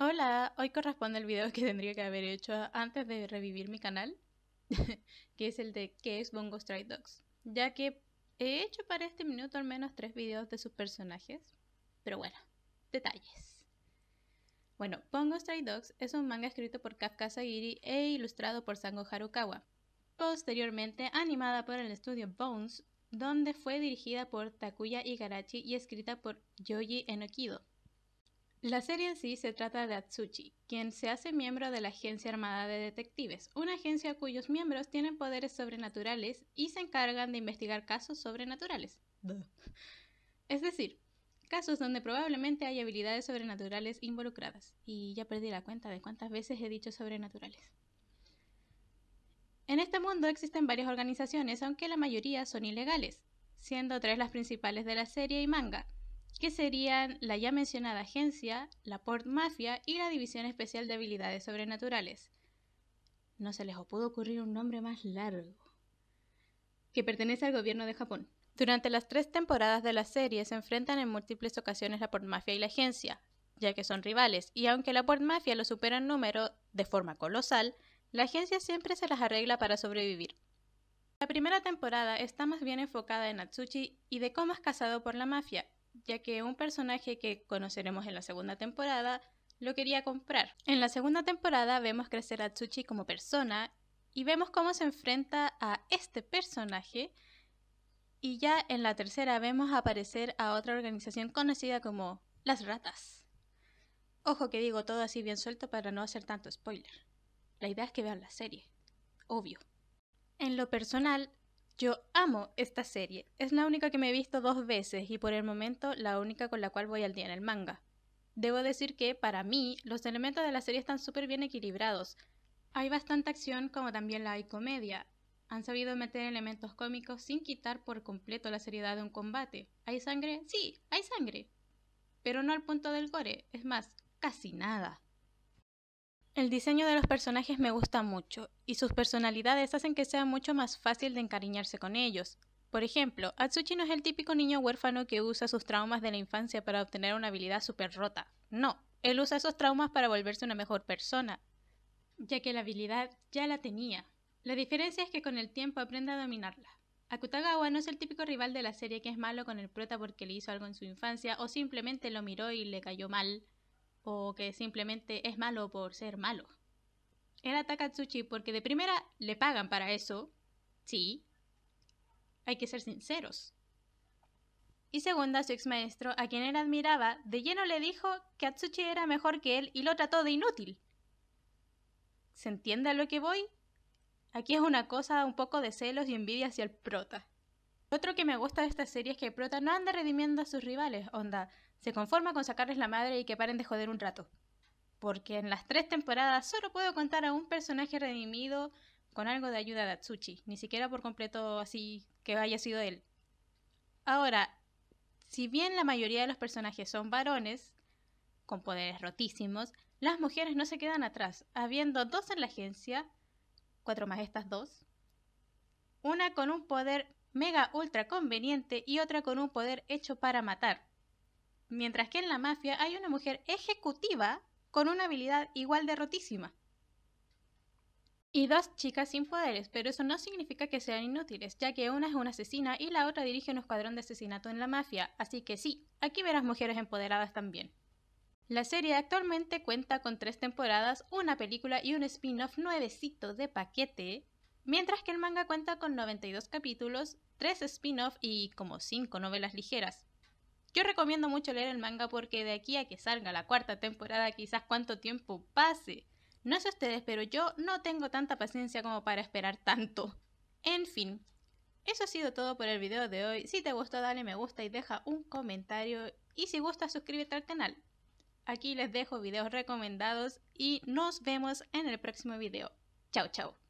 Hola, hoy corresponde el video que tendría que haber hecho antes de revivir mi canal, que es el de qué es Bongo Stray Dogs, ya que he hecho para este minuto al menos tres videos de sus personajes, pero bueno, detalles. Bueno, Bongo Stray Dogs es un manga escrito por Kafka Sagiri e ilustrado por Sango Harukawa, posteriormente animada por el estudio Bones, donde fue dirigida por Takuya Igarachi y escrita por Yoji Enokido. La serie en sí se trata de Atsuchi, quien se hace miembro de la Agencia Armada de Detectives, una agencia cuyos miembros tienen poderes sobrenaturales y se encargan de investigar casos sobrenaturales. Es decir, casos donde probablemente hay habilidades sobrenaturales involucradas. Y ya perdí la cuenta de cuántas veces he dicho sobrenaturales. En este mundo existen varias organizaciones, aunque la mayoría son ilegales, siendo tres las principales de la serie y manga, que serían la ya mencionada agencia, la Port Mafia y la División Especial de Habilidades Sobrenaturales. No se les pudo ocurrir un nombre más largo. Que pertenece al gobierno de Japón. Durante las tres temporadas de la serie se enfrentan en múltiples ocasiones la Port Mafia y la agencia, ya que son rivales, y aunque la Port Mafia lo supera en número de forma colosal, la agencia siempre se las arregla para sobrevivir. La primera temporada está más bien enfocada en Atsuchi y de cómo es casado por la mafia, ya que un personaje que conoceremos en la segunda temporada lo quería comprar. En la segunda temporada vemos crecer a Tsuchi como persona y vemos cómo se enfrenta a este personaje y ya en la tercera vemos aparecer a otra organización conocida como las ratas. Ojo que digo todo así bien suelto para no hacer tanto spoiler. La idea es que vean la serie, obvio. En lo personal, yo amo esta serie. Es la única que me he visto dos veces y por el momento la única con la cual voy al día en el manga. Debo decir que, para mí, los elementos de la serie están súper bien equilibrados. Hay bastante acción como también la hay comedia. Han sabido meter elementos cómicos sin quitar por completo la seriedad de un combate. ¿Hay sangre? Sí, hay sangre. Pero no al punto del gore, es más, casi nada. El diseño de los personajes me gusta mucho, y sus personalidades hacen que sea mucho más fácil de encariñarse con ellos. Por ejemplo, Atsuchi no es el típico niño huérfano que usa sus traumas de la infancia para obtener una habilidad súper rota. No, él usa esos traumas para volverse una mejor persona, ya que la habilidad ya la tenía. La diferencia es que con el tiempo aprende a dominarla. Akutagawa no es el típico rival de la serie que es malo con el prota porque le hizo algo en su infancia o simplemente lo miró y le cayó mal o que simplemente es malo por ser malo. Él a Tsuchi porque de primera le pagan para eso, sí, hay que ser sinceros. Y segunda, su ex maestro, a quien él admiraba, de lleno le dijo que Atsuchi era mejor que él y lo trató de inútil. ¿Se entiende a lo que voy? Aquí es una cosa un poco de celos y envidia hacia el prota. Otro que me gusta de esta serie es que Prota no anda redimiendo a sus rivales, onda, se conforma con sacarles la madre y que paren de joder un rato. Porque en las tres temporadas solo puedo contar a un personaje redimido con algo de ayuda de Atsuchi, ni siquiera por completo así que haya sido él. Ahora, si bien la mayoría de los personajes son varones, con poderes rotísimos, las mujeres no se quedan atrás, habiendo dos en la agencia, cuatro más estas dos, una con un poder mega ultra conveniente y otra con un poder hecho para matar. Mientras que en la mafia hay una mujer ejecutiva con una habilidad igual de rotísima. Y dos chicas sin poderes, pero eso no significa que sean inútiles, ya que una es una asesina y la otra dirige un escuadrón de asesinato en la mafia, así que sí, aquí verás mujeres empoderadas también. La serie actualmente cuenta con tres temporadas, una película y un spin-off nuevecito de paquete, Mientras que el manga cuenta con 92 capítulos, 3 spin-off y como 5 novelas ligeras. Yo recomiendo mucho leer el manga porque de aquí a que salga la cuarta temporada quizás cuánto tiempo pase. No sé ustedes, pero yo no tengo tanta paciencia como para esperar tanto. En fin, eso ha sido todo por el video de hoy. Si te gustó dale me gusta y deja un comentario. Y si gusta suscríbete al canal. Aquí les dejo videos recomendados y nos vemos en el próximo video. Chao, chao.